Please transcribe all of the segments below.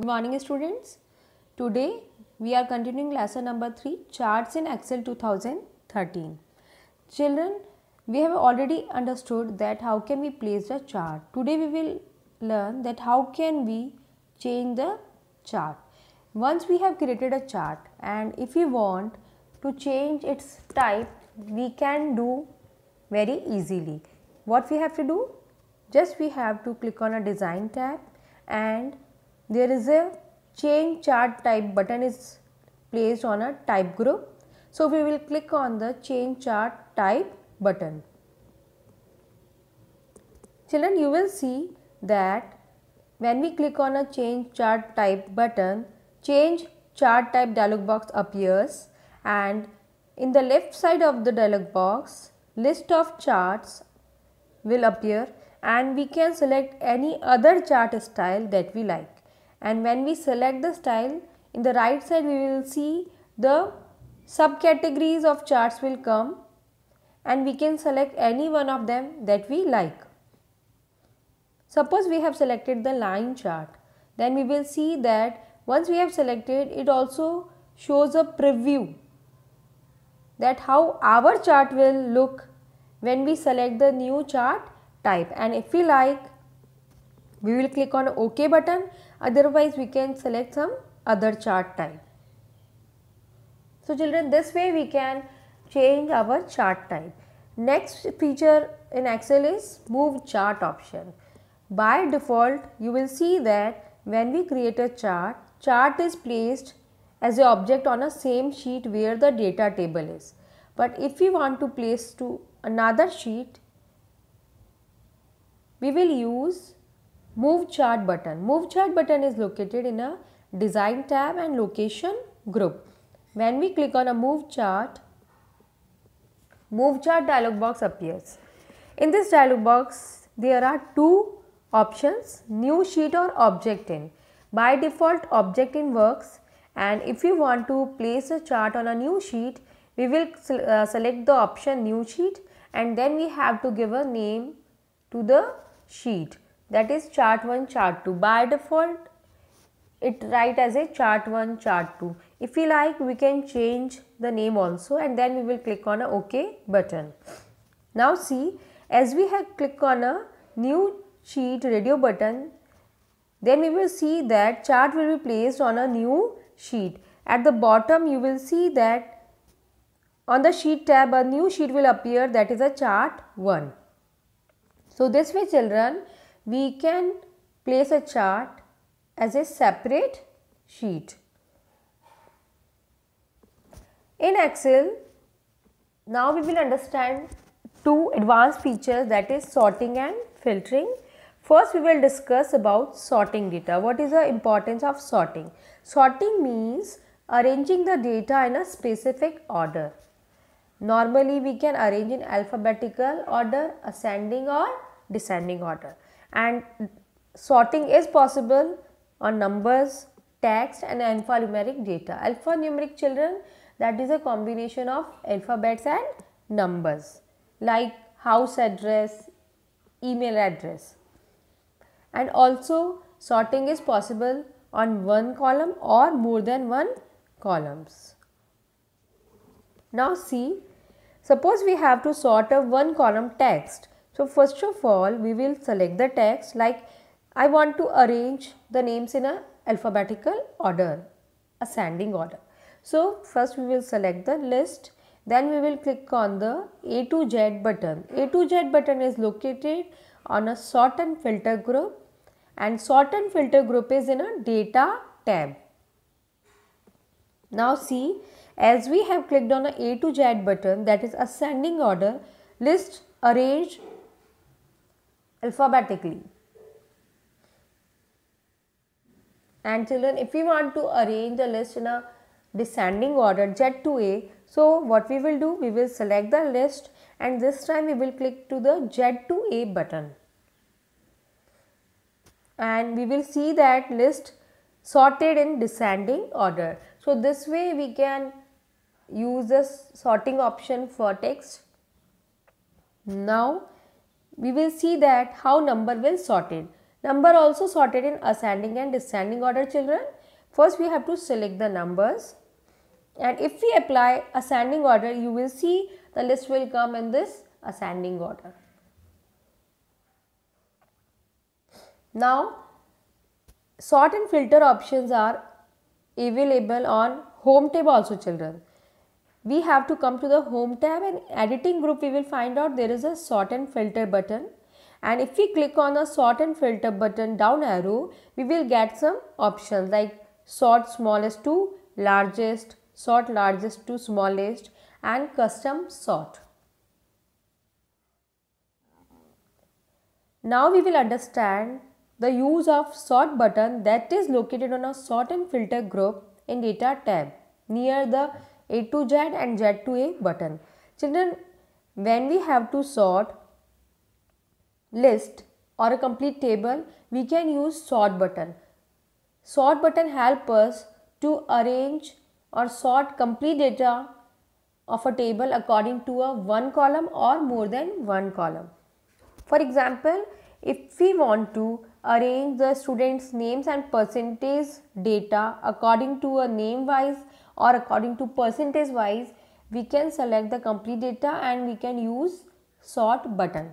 Good morning students. Today we are continuing lesson number 3 charts in Excel 2013. Children we have already understood that how can we place the chart. Today we will learn that how can we change the chart. Once we have created a chart and if we want to change its type we can do very easily. What we have to do? Just we have to click on a design tab and there is a change chart type button is placed on a type group. So we will click on the change chart type button. Children you will see that when we click on a change chart type button, change chart type dialog box appears and in the left side of the dialog box, list of charts will appear and we can select any other chart style that we like and when we select the style in the right side we will see the subcategories of charts will come and we can select any one of them that we like. Suppose we have selected the line chart then we will see that once we have selected it also shows a preview that how our chart will look when we select the new chart type and if we like we will click on ok button otherwise we can select some other chart type. So children this way we can change our chart type. Next feature in Excel is move chart option. By default you will see that when we create a chart, chart is placed as a object on a same sheet where the data table is. But if we want to place to another sheet, we will use Move chart button. Move chart button is located in a design tab and location group. When we click on a move chart, move chart dialog box appears. In this dialog box, there are two options, new sheet or object in. By default, object in works and if you want to place a chart on a new sheet, we will uh, select the option new sheet and then we have to give a name to the sheet that is chart 1 chart 2 by default it write as a chart 1 chart 2 if we like we can change the name also and then we will click on a ok button now see as we have click on a new sheet radio button then we will see that chart will be placed on a new sheet at the bottom you will see that on the sheet tab a new sheet will appear that is a chart 1 so this way children we can place a chart as a separate sheet. In Excel, now we will understand two advanced features that is sorting and filtering. First, we will discuss about sorting data. What is the importance of sorting? Sorting means arranging the data in a specific order. Normally, we can arrange in alphabetical order, ascending or descending order and sorting is possible on numbers, text and alphanumeric data. Alphanumeric children that is a combination of alphabets and numbers like house address, email address and also sorting is possible on one column or more than one columns. Now see, suppose we have to sort a one column text so first of all, we will select the text like I want to arrange the names in a alphabetical order, ascending order. So first we will select the list then we will click on the A to Z button. A to Z button is located on a sort and filter group and sort and filter group is in a data tab. Now see as we have clicked on a A to Z button that is ascending order list arranged alphabetically. And children, if we want to arrange the list in a descending order Z to A, so what we will do, we will select the list and this time we will click to the Z to A button. And we will see that list sorted in descending order. So this way we can use the sorting option for text. Now we will see that how number will sorted. Number also sorted in ascending and descending order children. First we have to select the numbers and if we apply ascending order you will see the list will come in this ascending order. Now sort and filter options are available on home tab also children we have to come to the home tab and editing group we will find out there is a sort and filter button and if we click on the sort and filter button down arrow we will get some options like sort smallest to largest sort largest to smallest and custom sort now we will understand the use of sort button that is located on a sort and filter group in data tab near the a to Z and Z to A button. Children, when we have to sort list or a complete table, we can use sort button. Sort button help us to arrange or sort complete data of a table according to a one column or more than one column. For example, if we want to arrange the students names and percentage data according to a name wise or according to percentage wise we can select the complete data and we can use sort button.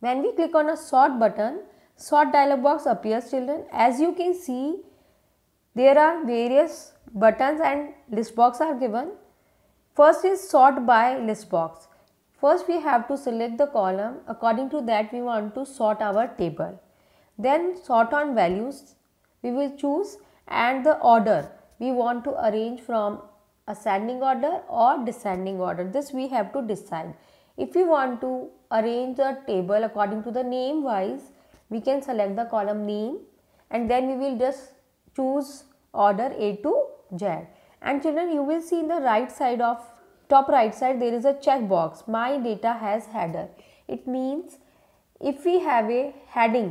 When we click on a sort button, sort dialog box appears children. As you can see, there are various buttons and list box are given. First is sort by list box. First we have to select the column. According to that we want to sort our table. Then sort on values. We will choose and the order we want to arrange from ascending order or descending order this we have to decide if we want to arrange the table according to the name wise we can select the column name and then we will just choose order A to Z and children you will see in the right side of top right side there is a checkbox my data has header it means if we have a heading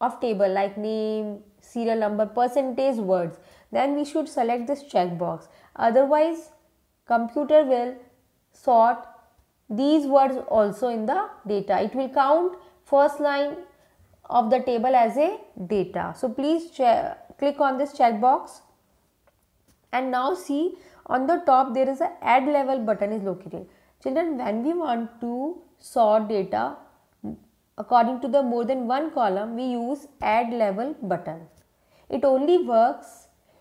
of table like name serial number, percentage words, then we should select this checkbox. Otherwise, computer will sort these words also in the data. It will count first line of the table as a data. So, please click on this checkbox and now see on the top there is a add level button is located. Children, when we want to sort data according to the more than one column, we use add level button. It only works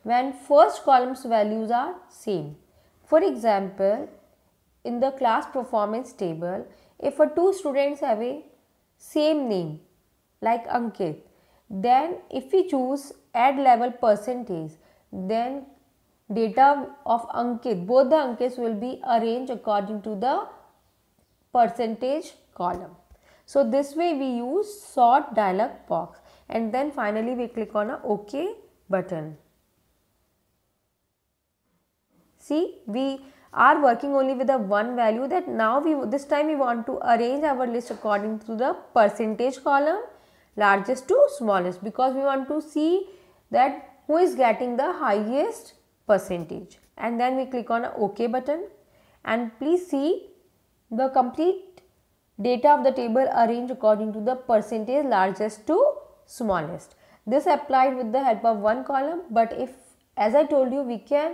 when first column's values are same. For example, in the class performance table, if a two students have a same name like Ankit, then if we choose add level percentage, then data of Ankit, both the Ankits will be arranged according to the percentage column. So this way we use sort dialog box and then finally we click on a OK button. See, we are working only with a one value that now we this time we want to arrange our list according to the percentage column largest to smallest because we want to see that who is getting the highest percentage and then we click on a OK button and please see the complete data of the table arranged according to the percentage largest to smallest. This applied with the help of one column but if as I told you we can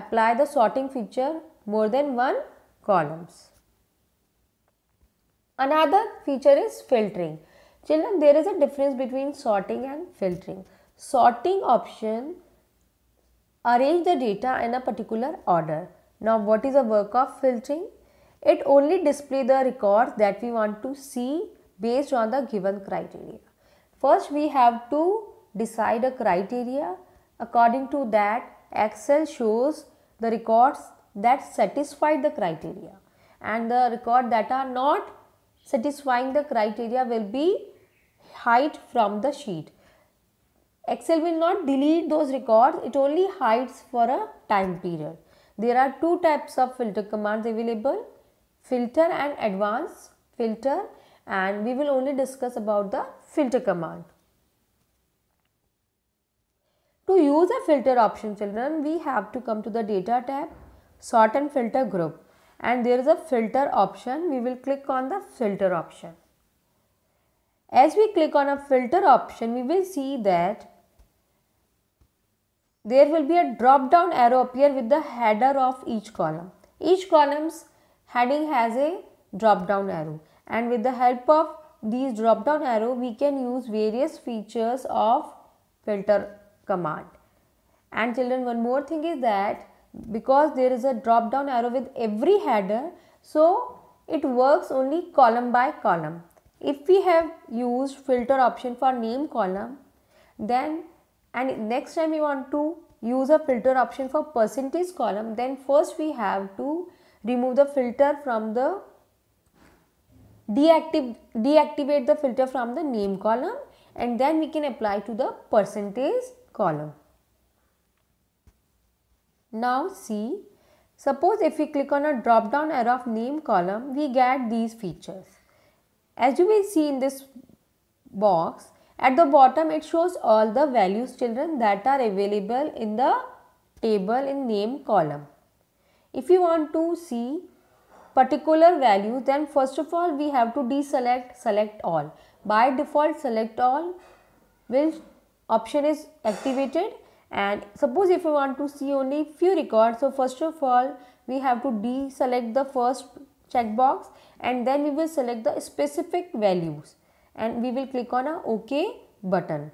apply the sorting feature more than one columns. Another feature is filtering. Children there is a difference between sorting and filtering. Sorting option arrange the data in a particular order. Now what is the work of filtering? It only display the records that we want to see based on the given criteria. First we have to decide a criteria. According to that Excel shows the records that satisfy the criteria and the record that are not satisfying the criteria will be hide from the sheet. Excel will not delete those records, it only hides for a time period. There are two types of filter commands available, filter and advanced filter and we will only discuss about the filter command. To use a filter option children, we have to come to the data tab, sort and filter group and there is a filter option. We will click on the filter option. As we click on a filter option, we will see that there will be a drop down arrow appear with the header of each column. Each column's heading has a drop down arrow and with the help of these drop down arrow we can use various features of filter command. And children one more thing is that because there is a drop down arrow with every header so it works only column by column. If we have used filter option for name column then and next time we want to use a filter option for percentage column then first we have to remove the filter from the deactivate the filter from the name column and then we can apply to the percentage column. Now see, suppose if we click on a drop down arrow of name column, we get these features. As you will see in this box, at the bottom it shows all the values children that are available in the table in name column. If you want to see particular value then first of all we have to deselect select all by default select all will option is activated and suppose if you want to see only few records so first of all we have to deselect the first checkbox and then we will select the specific values and we will click on a ok button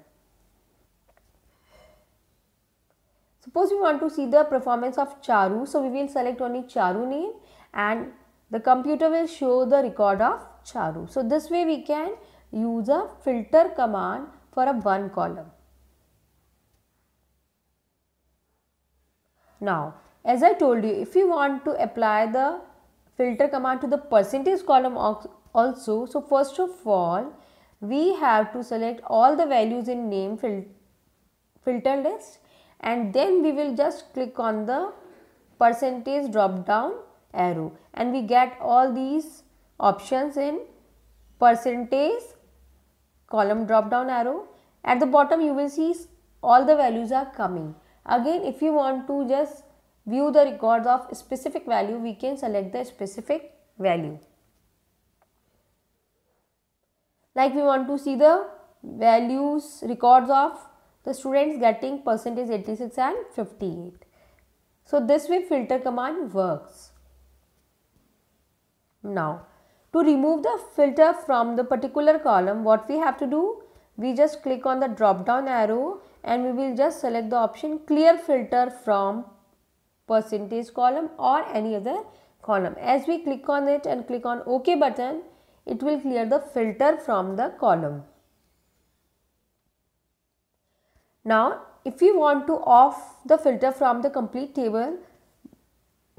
suppose we want to see the performance of charu so we will select only charu name and the computer will show the record of Charu. So this way we can use a filter command for a one column. Now as I told you if you want to apply the filter command to the percentage column also so first of all we have to select all the values in name fil filter list and then we will just click on the percentage drop down arrow and we get all these options in percentage column drop down arrow at the bottom you will see all the values are coming again if you want to just view the records of specific value we can select the specific value like we want to see the values records of the students getting percentage 86 and 58 so this way filter command works now, to remove the filter from the particular column, what we have to do? We just click on the drop down arrow and we will just select the option clear filter from percentage column or any other column. As we click on it and click on OK button, it will clear the filter from the column. Now, if we want to off the filter from the complete table,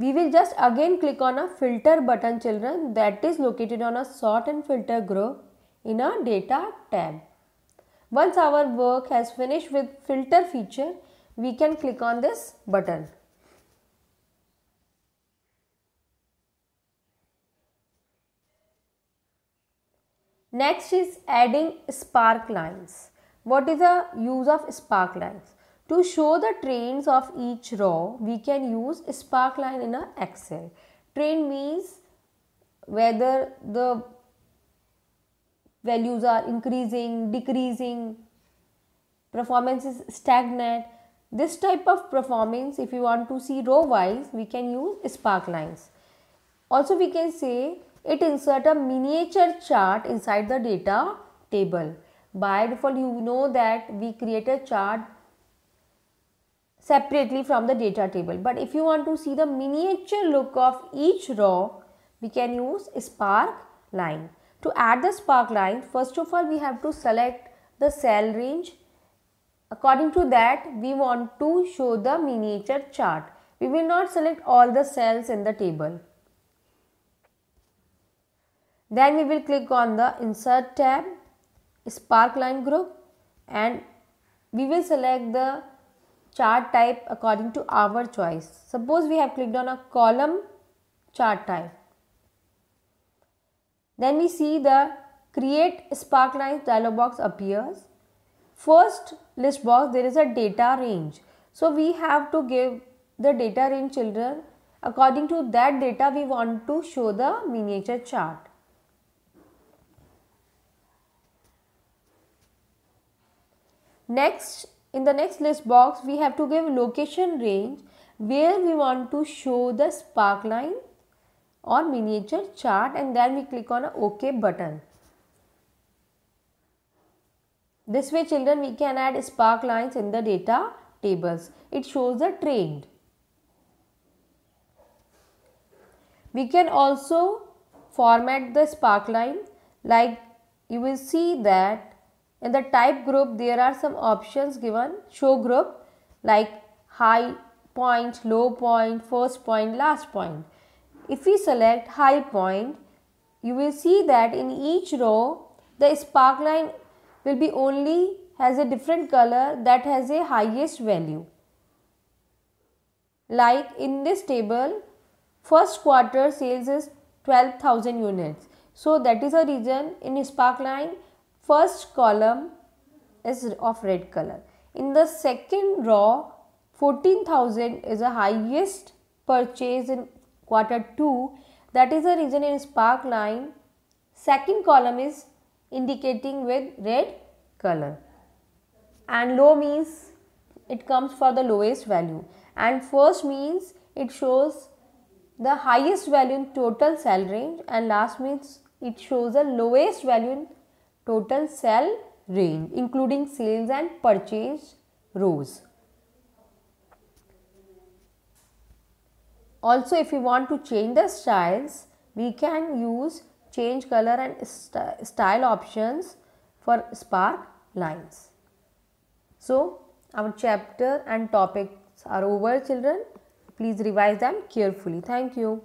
we will just again click on a filter button children that is located on a sort and filter group in our data tab. Once our work has finished with filter feature, we can click on this button. Next is adding spark lines. What is the use of spark lines? To show the trains of each row, we can use sparkline in Excel. Train means whether the values are increasing, decreasing, performance is stagnant. This type of performance, if you want to see row wise, we can use spark lines. Also, we can say it insert a miniature chart inside the data table. By default, you know that we create a chart separately from the data table. But if you want to see the miniature look of each row, we can use spark line. To add the spark line, first of all we have to select the cell range. According to that, we want to show the miniature chart. We will not select all the cells in the table. Then we will click on the insert tab, spark line group and we will select the chart type according to our choice. Suppose we have clicked on a column chart type. Then we see the create sparklines dialog box appears. First list box there is a data range. So we have to give the data range children according to that data we want to show the miniature chart. Next in the next list box we have to give location range where we want to show the spark line or miniature chart and then we click on a ok button this way children we can add spark lines in the data tables it shows the trend we can also format the spark line like you will see that in the type group, there are some options given show group like high point, low point, first point, last point. If we select high point, you will see that in each row, the spark line will be only has a different color that has a highest value. Like in this table, first quarter sales is 12,000 units. So that is a reason in spark line first column is of red color. In the second row, 14,000 is the highest purchase in quarter 2. That is the reason in spark line, second column is indicating with red color. And low means it comes for the lowest value. And first means it shows the highest value in total cell range and last means it shows the lowest value in total sell range including sales and purchase rows. Also if you want to change the styles, we can use change color and st style options for spark lines. So our chapter and topics are over children. Please revise them carefully. Thank you.